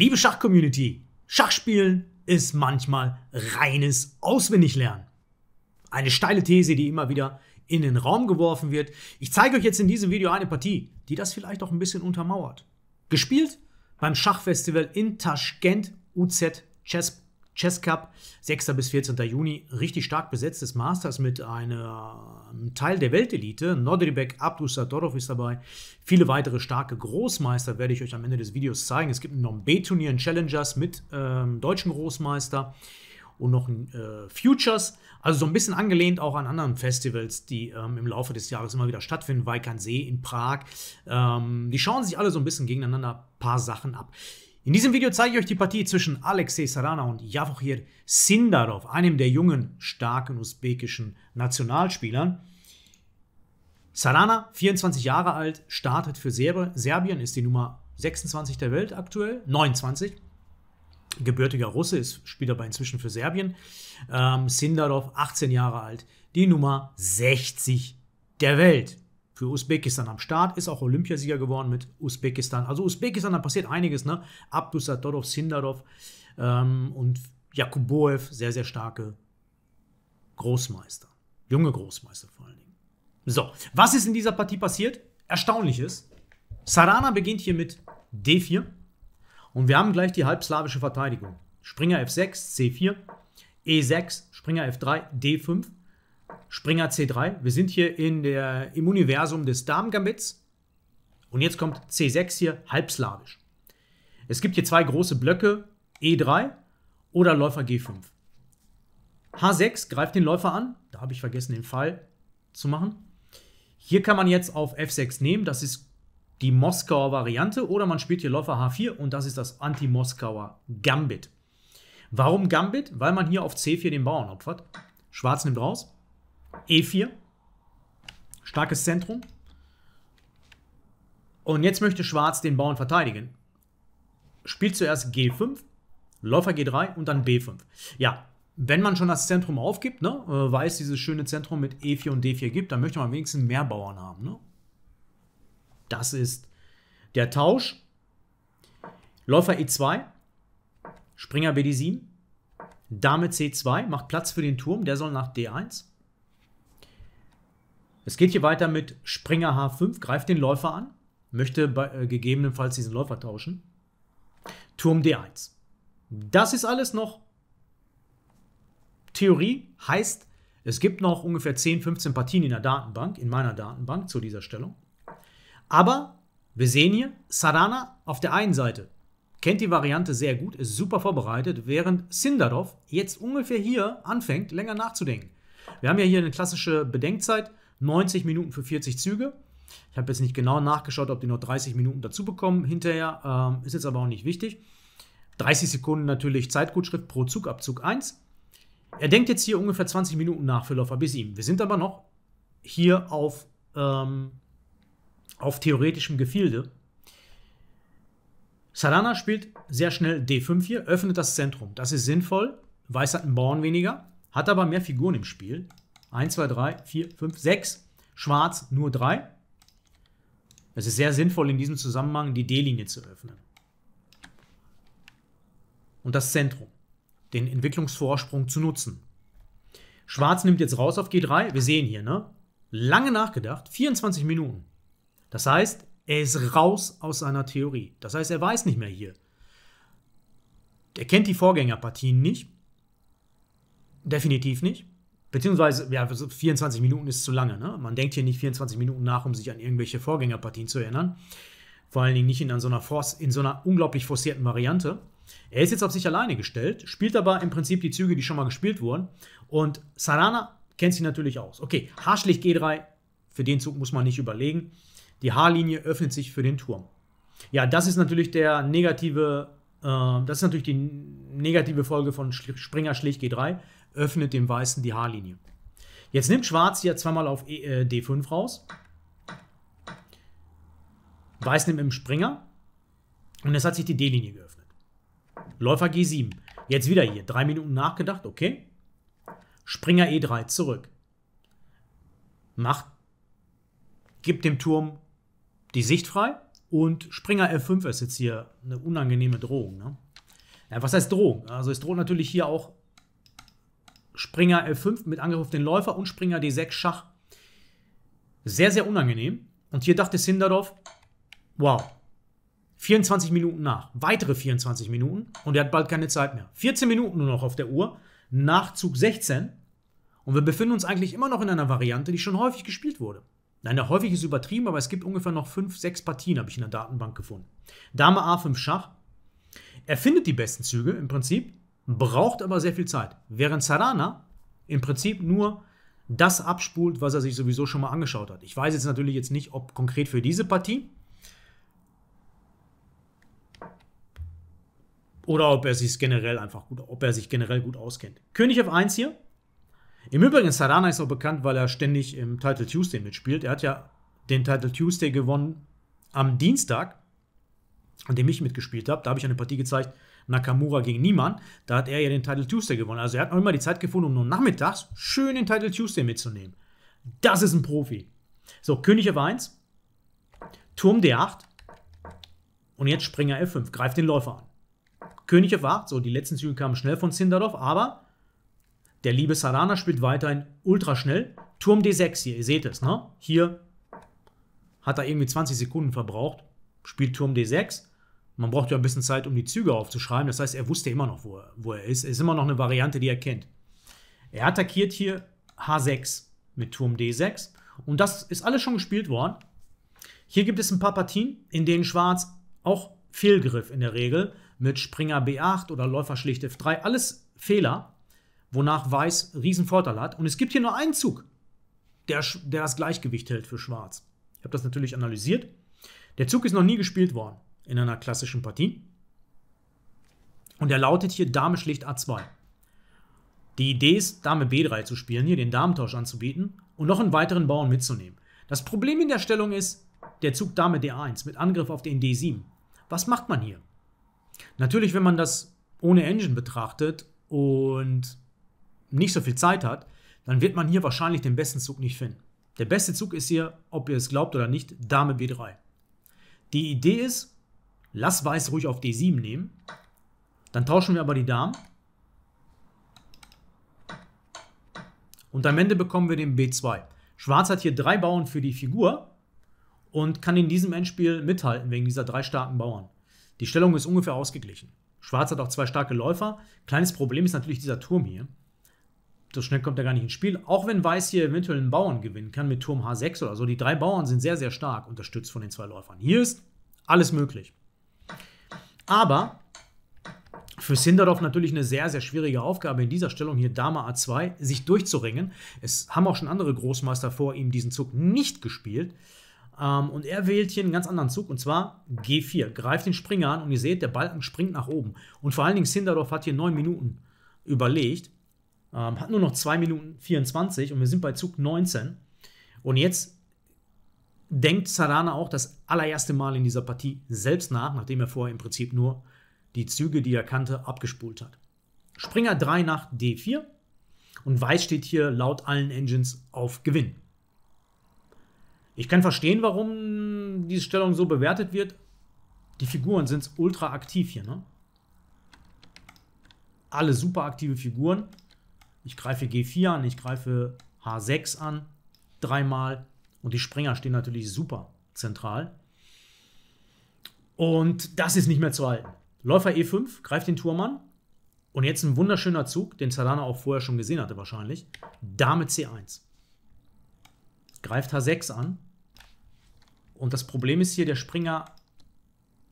Liebe Schachcommunity, Schachspielen ist manchmal reines Auswendiglernen. Eine steile These, die immer wieder in den Raum geworfen wird. Ich zeige euch jetzt in diesem Video eine Partie, die das vielleicht auch ein bisschen untermauert. Gespielt beim Schachfestival in Taschkent UZ Chesp Chess Cup, 6. bis 14. Juni, richtig stark besetztes Masters mit einem Teil der Weltelite. Nodribek Abdusadorov ist dabei. Viele weitere starke Großmeister werde ich euch am Ende des Videos zeigen. Es gibt noch ein B-Turnier in Challengers mit ähm, deutschen Großmeister und noch ein äh, Futures. Also so ein bisschen angelehnt auch an anderen Festivals, die ähm, im Laufe des Jahres immer wieder stattfinden. Weikernsee in Prag. Ähm, die schauen sich alle so ein bisschen gegeneinander ein paar Sachen ab. In diesem Video zeige ich euch die Partie zwischen Alexei Sarana und Javochir Sindarov, einem der jungen, starken usbekischen Nationalspielern. Sarana, 24 Jahre alt, startet für Serbien, ist die Nummer 26 der Welt aktuell, 29. Gebürtiger Russe, ist, spielt aber inzwischen für Serbien. Ähm, Sindarov, 18 Jahre alt, die Nummer 60 der Welt für Usbekistan am Start, ist auch Olympiasieger geworden mit Usbekistan. Also Usbekistan, da passiert einiges, ne? Abdusatodov, Sindarov ähm, und Jakuboev, sehr, sehr starke Großmeister. Junge Großmeister vor allen Dingen. So, was ist in dieser Partie passiert? Erstaunliches. Sarana beginnt hier mit D4. Und wir haben gleich die halbslawische Verteidigung. Springer F6, C4, E6, Springer F3, D5. Springer C3. Wir sind hier in der, im Universum des Damengambits. Und jetzt kommt C6 hier, halbslawisch. Es gibt hier zwei große Blöcke, E3 oder Läufer G5. H6 greift den Läufer an. Da habe ich vergessen, den Fall zu machen. Hier kann man jetzt auf F6 nehmen. Das ist die Moskauer Variante. Oder man spielt hier Läufer H4 und das ist das Anti-Moskauer Gambit. Warum Gambit? Weil man hier auf C4 den Bauern opfert. Schwarz nimmt raus. E4. Starkes Zentrum. Und jetzt möchte Schwarz den Bauern verteidigen. Spielt zuerst G5, Läufer G3 und dann B5. Ja, wenn man schon das Zentrum aufgibt, ne, äh, weil es dieses schöne Zentrum mit E4 und D4 gibt, dann möchte man wenigstens mehr Bauern haben. Ne? Das ist der Tausch. Läufer E2, Springer BD7, Dame C2 macht Platz für den Turm, der soll nach D1. Es geht hier weiter mit Springer H5, greift den Läufer an, möchte bei, äh, gegebenenfalls diesen Läufer tauschen. Turm D1. Das ist alles noch Theorie, heißt, es gibt noch ungefähr 10, 15 Partien in der Datenbank, in meiner Datenbank zu dieser Stellung. Aber wir sehen hier, Sarana auf der einen Seite kennt die Variante sehr gut, ist super vorbereitet, während Sindarov jetzt ungefähr hier anfängt, länger nachzudenken. Wir haben ja hier eine klassische Bedenkzeit 90 Minuten für 40 Züge. Ich habe jetzt nicht genau nachgeschaut, ob die noch 30 Minuten dazu bekommen hinterher. Ähm, ist jetzt aber auch nicht wichtig. 30 Sekunden natürlich Zeitgutschrift pro Zug ab Zug 1. Er denkt jetzt hier ungefähr 20 Minuten Nachführläufer bis ihm. Wir sind aber noch hier auf, ähm, auf theoretischem Gefilde. Salana spielt sehr schnell D5 hier, öffnet das Zentrum. Das ist sinnvoll. Weiß hat einen Bauern weniger, hat aber mehr Figuren im Spiel. 1, 2, 3, 4, 5, 6. Schwarz nur 3. Es ist sehr sinnvoll, in diesem Zusammenhang die D-Linie zu öffnen. Und das Zentrum. Den Entwicklungsvorsprung zu nutzen. Schwarz nimmt jetzt raus auf G3. Wir sehen hier, ne? Lange nachgedacht, 24 Minuten. Das heißt, er ist raus aus seiner Theorie. Das heißt, er weiß nicht mehr hier. Er kennt die Vorgängerpartien nicht. Definitiv nicht. Beziehungsweise, ja, 24 Minuten ist zu lange. Ne? Man denkt hier nicht 24 Minuten nach, um sich an irgendwelche Vorgängerpartien zu erinnern. Vor allen Dingen nicht in, so einer, in so einer unglaublich forcierten Variante. Er ist jetzt auf sich alleine gestellt, spielt aber im Prinzip die Züge, die schon mal gespielt wurden. Und Sarana kennt sie natürlich aus. Okay, Haarschlicht G3, für den Zug muss man nicht überlegen. Die Haarlinie öffnet sich für den Turm. Ja, das ist natürlich der negative ähm, das ist natürlich die negative Folge von Springer Schlicht G3, öffnet dem Weißen die H-Linie. Jetzt nimmt Schwarz hier zweimal auf e, äh, D5 raus. Weiß nimmt im Springer. Und es hat sich die D-Linie geöffnet. Läufer G7. Jetzt wieder hier. Drei Minuten nachgedacht, okay. Springer E3 zurück. Macht, gibt dem Turm die Sicht frei. Und Springer F5 ist jetzt hier eine unangenehme Drohung. Ne? Ja, was heißt Drohung? Also es droht natürlich hier auch Springer F5 mit Angriff auf den Läufer und Springer D6 Schach. Sehr, sehr unangenehm. Und hier dachte Sindadov, wow, 24 Minuten nach. Weitere 24 Minuten und er hat bald keine Zeit mehr. 14 Minuten nur noch auf der Uhr. Nachzug 16. Und wir befinden uns eigentlich immer noch in einer Variante, die schon häufig gespielt wurde. Nein, häufig ist übertrieben, aber es gibt ungefähr noch fünf, sechs Partien, habe ich in der Datenbank gefunden. Dame A5 Schach. Er findet die besten Züge im Prinzip, braucht aber sehr viel Zeit. Während Sarana im Prinzip nur das abspult, was er sich sowieso schon mal angeschaut hat. Ich weiß jetzt natürlich jetzt nicht, ob konkret für diese Partie oder ob er sich generell einfach gut, ob er sich generell gut auskennt. König F1 hier, im Übrigen, Sarana ist auch bekannt, weil er ständig im Title Tuesday mitspielt. Er hat ja den Title Tuesday gewonnen am Dienstag, an dem ich mitgespielt habe. Da habe ich eine Partie gezeigt, Nakamura gegen Niemann. Da hat er ja den Title Tuesday gewonnen. Also er hat noch immer die Zeit gefunden, um nur nachmittags schön den Title Tuesday mitzunehmen. Das ist ein Profi. So, König F1, Turm D8 und jetzt Springer F5, greift den Läufer an. König F8, so die letzten Züge kamen schnell von Zindadov, aber der liebe Sarana spielt weiterhin ultra schnell. Turm D6 hier, ihr seht es, ne? Hier hat er irgendwie 20 Sekunden verbraucht. Spielt Turm D6. Man braucht ja ein bisschen Zeit, um die Züge aufzuschreiben. Das heißt, er wusste immer noch, wo er, wo er ist. Es ist immer noch eine Variante, die er kennt. Er attackiert hier H6 mit Turm D6. Und das ist alles schon gespielt worden. Hier gibt es ein paar Partien, in denen Schwarz auch Fehlgriff in der Regel mit Springer B8 oder Läufer schlicht F3, alles Fehler wonach Weiß Riesenvorteil hat. Und es gibt hier nur einen Zug, der, der das Gleichgewicht hält für Schwarz. Ich habe das natürlich analysiert. Der Zug ist noch nie gespielt worden in einer klassischen Partie. Und er lautet hier Dame schlicht A2. Die Idee ist, Dame B3 zu spielen, hier den Damentausch anzubieten und noch einen weiteren Bauern mitzunehmen. Das Problem in der Stellung ist, der Zug Dame D1 mit Angriff auf den D7. Was macht man hier? Natürlich, wenn man das ohne Engine betrachtet und nicht so viel Zeit hat, dann wird man hier wahrscheinlich den besten Zug nicht finden. Der beste Zug ist hier, ob ihr es glaubt oder nicht, Dame B3. Die Idee ist, lass Weiß ruhig auf D7 nehmen. Dann tauschen wir aber die Damen. Und am Ende bekommen wir den B2. Schwarz hat hier drei Bauern für die Figur und kann in diesem Endspiel mithalten wegen dieser drei starken Bauern. Die Stellung ist ungefähr ausgeglichen. Schwarz hat auch zwei starke Läufer. Kleines Problem ist natürlich dieser Turm hier so schnell kommt er gar nicht ins Spiel. Auch wenn Weiß hier eventuell einen Bauern gewinnen kann mit Turm H6 oder so. Die drei Bauern sind sehr, sehr stark, unterstützt von den zwei Läufern. Hier ist alles möglich. Aber für Sinderdorf natürlich eine sehr, sehr schwierige Aufgabe in dieser Stellung hier Dame A2, sich durchzuringen. Es haben auch schon andere Großmeister vor ihm diesen Zug nicht gespielt. Ähm, und er wählt hier einen ganz anderen Zug und zwar G4. Greift den Springer an und ihr seht, der Balken springt nach oben. Und vor allen Dingen Sinderdorf hat hier neun Minuten überlegt ähm, hat nur noch 2 Minuten 24 und wir sind bei Zug 19. Und jetzt denkt Sarana auch das allererste Mal in dieser Partie selbst nach, nachdem er vorher im Prinzip nur die Züge, die er kannte, abgespult hat. Springer 3 nach D4 und Weiß steht hier laut allen Engines auf Gewinn. Ich kann verstehen, warum diese Stellung so bewertet wird. Die Figuren sind ultra aktiv hier, ne? Alle super aktive Figuren. Ich greife G4 an, ich greife H6 an, dreimal. Und die Springer stehen natürlich super zentral. Und das ist nicht mehr zu halten. Läufer E5 greift den Turm an. Und jetzt ein wunderschöner Zug, den Zardana auch vorher schon gesehen hatte wahrscheinlich. Dame C1. Greift H6 an. Und das Problem ist hier, der Springer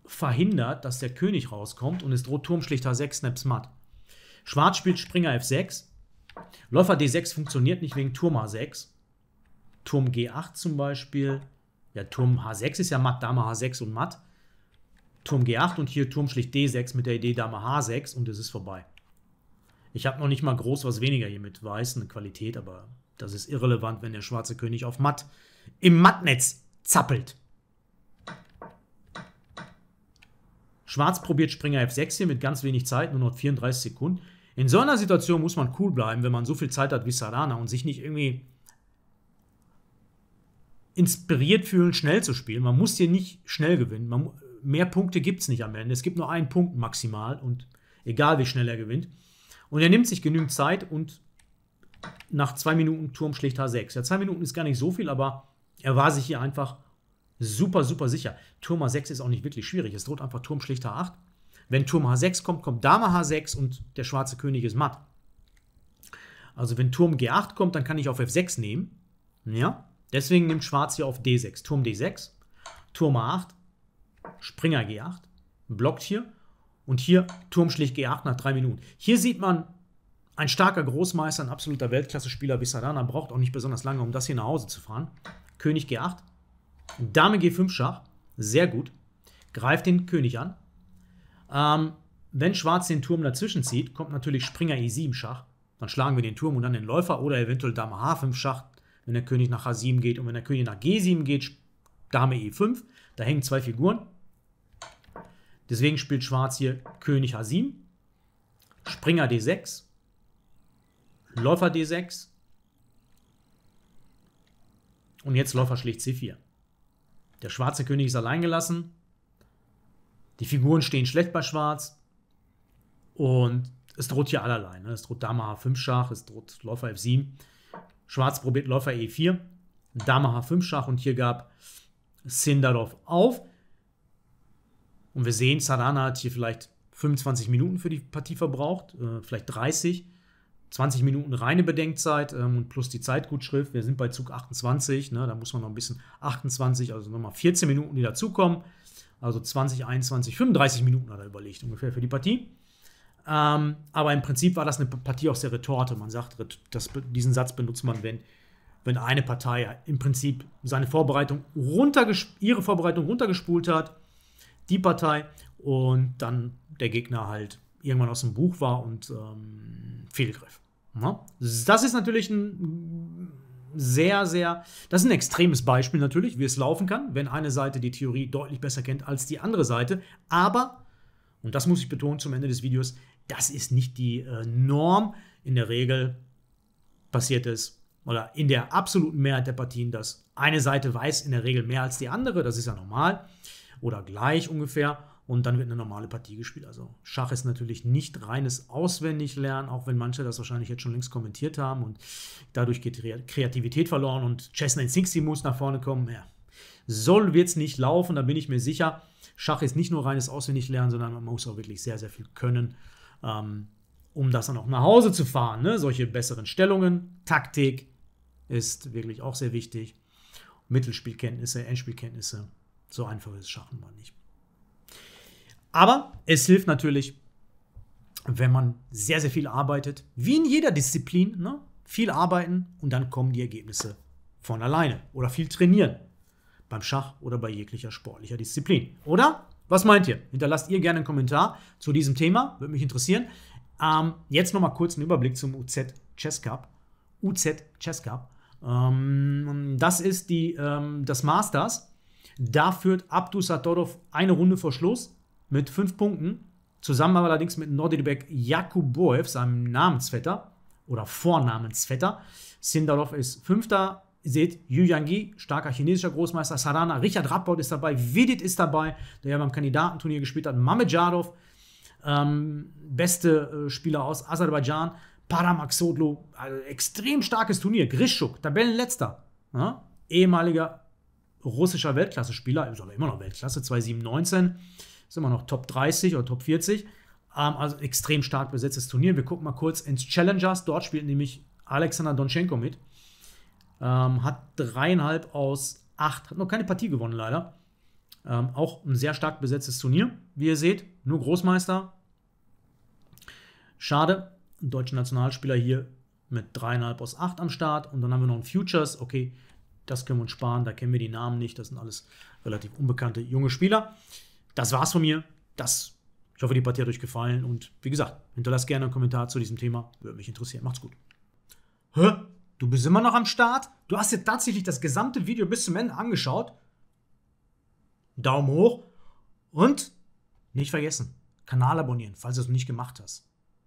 verhindert, dass der König rauskommt und es droht Turm schlicht H6 Snaps matt. Schwarz spielt Springer F6. Läufer D6 funktioniert nicht wegen Turm A6. Turm G8 zum Beispiel. Ja, Turm H6 ist ja matt, Dame H6 und matt. Turm G8 und hier Turm schlicht D6 mit der Idee Dame H6 und es ist vorbei. Ich habe noch nicht mal groß was weniger hier mit weißen Qualität, aber das ist irrelevant, wenn der schwarze König auf matt im Mattnetz zappelt. Schwarz probiert Springer F6 hier mit ganz wenig Zeit, nur noch 34 Sekunden. In so einer Situation muss man cool bleiben, wenn man so viel Zeit hat wie Sarana und sich nicht irgendwie inspiriert fühlen, schnell zu spielen. Man muss hier nicht schnell gewinnen. Man, mehr Punkte gibt es nicht am Ende. Es gibt nur einen Punkt maximal und egal wie schnell er gewinnt. Und er nimmt sich genügend Zeit und nach zwei Minuten Turm schlägt H6. Ja, zwei Minuten ist gar nicht so viel, aber er war sich hier einfach super, super sicher. Turm h 6 ist auch nicht wirklich schwierig. Es droht einfach Turm schlägt H8. Wenn Turm H6 kommt, kommt Dame H6 und der schwarze König ist matt. Also wenn Turm G8 kommt, dann kann ich auf F6 nehmen. Ja, deswegen nimmt Schwarz hier auf D6. Turm D6, Turm A8, Springer G8, blockt hier und hier Turm schlägt G8 nach drei Minuten. Hier sieht man, ein starker Großmeister, ein absoluter Weltklasse-Spieler wie Sadana braucht auch nicht besonders lange, um das hier nach Hause zu fahren. König G8, Dame G5 Schach, sehr gut, greift den König an, ähm, wenn Schwarz den Turm dazwischen zieht, kommt natürlich Springer E7 Schach. Dann schlagen wir den Turm und dann den Läufer oder eventuell Dame H5 Schach, wenn der König nach H7 geht. Und wenn der König nach G7 geht, Dame E5. Da hängen zwei Figuren. Deswegen spielt Schwarz hier König H7, Springer D6, Läufer D6 und jetzt Läufer schlägt C4. Der schwarze König ist allein gelassen. Die Figuren stehen schlecht bei Schwarz. Und es droht hier allerlei. Ne? Es droht Dame H5 Schach, es droht Läufer F7. Schwarz probiert Läufer E4, Dame H5 Schach und hier gab Sindarov auf. Und wir sehen, Sarana hat hier vielleicht 25 Minuten für die Partie verbraucht, äh, vielleicht 30. 20 Minuten reine Bedenkzeit ähm, plus die Zeitgutschrift. Wir sind bei Zug 28, ne? da muss man noch ein bisschen 28, also nochmal 14 Minuten, die dazukommen. Also 20, 21, 35 Minuten hat er überlegt ungefähr für die Partie. Ähm, aber im Prinzip war das eine Partie aus der Retorte. Man sagt, das, diesen Satz benutzt man, wenn, wenn eine Partei im Prinzip seine Vorbereitung ihre Vorbereitung runtergespult hat, die Partei, und dann der Gegner halt irgendwann aus dem Buch war und ähm, Fehlgriff. Ja? Ne? Das ist natürlich ein sehr, sehr, das ist ein extremes Beispiel natürlich, wie es laufen kann, wenn eine Seite die Theorie deutlich besser kennt als die andere Seite. Aber, und das muss ich betonen zum Ende des Videos, das ist nicht die äh, Norm. In der Regel passiert es, oder in der absoluten Mehrheit der Partien, dass eine Seite weiß in der Regel mehr als die andere, das ist ja normal, oder gleich ungefähr und dann wird eine normale Partie gespielt. Also Schach ist natürlich nicht reines Auswendiglernen, auch wenn manche das wahrscheinlich jetzt schon längst kommentiert haben und dadurch geht Kreativität verloren und Chess 960 muss nach vorne kommen. Ja. Soll es nicht laufen, da bin ich mir sicher. Schach ist nicht nur reines Auswendiglernen, sondern man muss auch wirklich sehr, sehr viel können, ähm, um das dann auch nach Hause zu fahren. Ne? Solche besseren Stellungen, Taktik ist wirklich auch sehr wichtig. Mittelspielkenntnisse, Endspielkenntnisse, so einfach ist Schach nun mal nicht. Aber es hilft natürlich, wenn man sehr, sehr viel arbeitet, wie in jeder Disziplin, ne? viel arbeiten und dann kommen die Ergebnisse von alleine oder viel trainieren beim Schach oder bei jeglicher sportlicher Disziplin. Oder? Was meint ihr? Hinterlasst ihr gerne einen Kommentar zu diesem Thema, würde mich interessieren. Ähm, jetzt nochmal kurz einen Überblick zum UZ Chess Cup. UZ Chess Cup. Ähm, das ist die, ähm, das Masters. Da führt Abdus Satorov eine Runde vor Schluss mit fünf Punkten. Zusammen allerdings mit Nordidebek Jakuboev, seinem Namensvetter oder Vornamensvetter. Sindarov ist Fünfter. Seht, Yu Yang starker chinesischer Großmeister, Sarana, Richard Rapport ist dabei, Vedit ist dabei, der ja beim Kandidatenturnier gespielt hat, Mamedjadov, ähm, beste äh, Spieler aus Aserbaidschan, Paramaxodlo, also extrem starkes Turnier, Grischuk, Tabellenletzter, ja? ehemaliger russischer Weltklasse-Spieler, ist aber immer noch Weltklasse, 2719 ist immer noch Top 30 oder Top 40. Ähm, also extrem stark besetztes Turnier. Wir gucken mal kurz ins Challengers. Dort spielt nämlich Alexander Donchenko mit. Ähm, hat dreieinhalb aus acht, hat noch keine Partie gewonnen leider. Ähm, auch ein sehr stark besetztes Turnier, wie ihr seht. Nur Großmeister. Schade. Ein deutscher Nationalspieler hier mit dreieinhalb aus acht am Start. Und dann haben wir noch ein Futures. Okay, das können wir uns sparen. Da kennen wir die Namen nicht. Das sind alles relativ unbekannte junge Spieler das war's von mir. Das, ich hoffe, die Partie hat euch gefallen. Und wie gesagt, hinterlasst gerne einen Kommentar zu diesem Thema. Würde mich interessieren. Macht's gut. Hä? Du bist immer noch am Start? Du hast dir tatsächlich das gesamte Video bis zum Ende angeschaut? Daumen hoch. Und nicht vergessen, Kanal abonnieren, falls du es noch nicht gemacht hast.